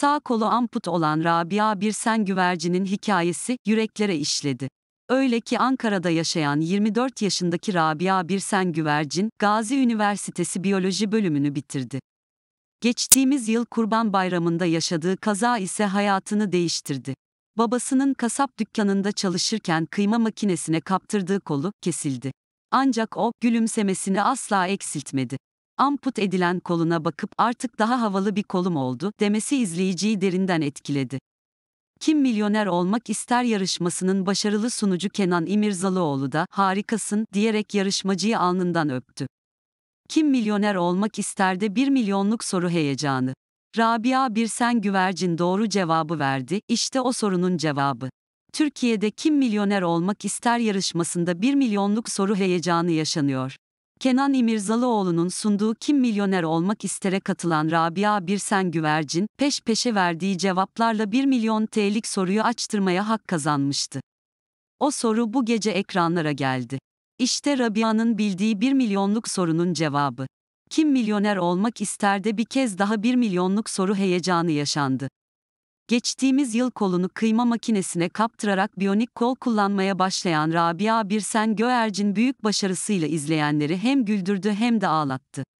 Sağ kolu amput olan Rabia Birsen Güvercin'in hikayesi yüreklere işledi. Öyle ki Ankara'da yaşayan 24 yaşındaki Rabia Birsen Güvercin, Gazi Üniversitesi Biyoloji bölümünü bitirdi. Geçtiğimiz yıl Kurban Bayramı'nda yaşadığı kaza ise hayatını değiştirdi. Babasının kasap dükkanında çalışırken kıyma makinesine kaptırdığı kolu kesildi. Ancak o gülümsemesini asla eksiltmedi amput edilen koluna bakıp artık daha havalı bir kolum oldu demesi izleyiciyi derinden etkiledi. Kim Milyoner Olmak ister yarışmasının başarılı sunucu Kenan İmirzalıoğlu da harikasın diyerek yarışmacıyı alnından öptü. Kim Milyoner Olmak İster'de bir milyonluk soru heyecanı. Rabia Birsen Güvercin doğru cevabı verdi, işte o sorunun cevabı. Türkiye'de Kim Milyoner Olmak ister yarışmasında 1 milyonluk soru heyecanı yaşanıyor. Kenan İmirzalıoğlu'nun sunduğu Kim Milyoner Olmak İster'e katılan Rabia Birsen Güvercin, peş peşe verdiği cevaplarla 1 milyon TL'lik soruyu açtırmaya hak kazanmıştı. O soru bu gece ekranlara geldi. İşte Rabia'nın bildiği 1 milyonluk sorunun cevabı. Kim milyoner olmak ister de bir kez daha 1 milyonluk soru heyecanı yaşandı. Geçtiğimiz yıl kolunu kıyma makinesine kaptırarak biyonik kol kullanmaya başlayan Rabia Birsen Göercin büyük başarısıyla izleyenleri hem güldürdü hem de ağlattı.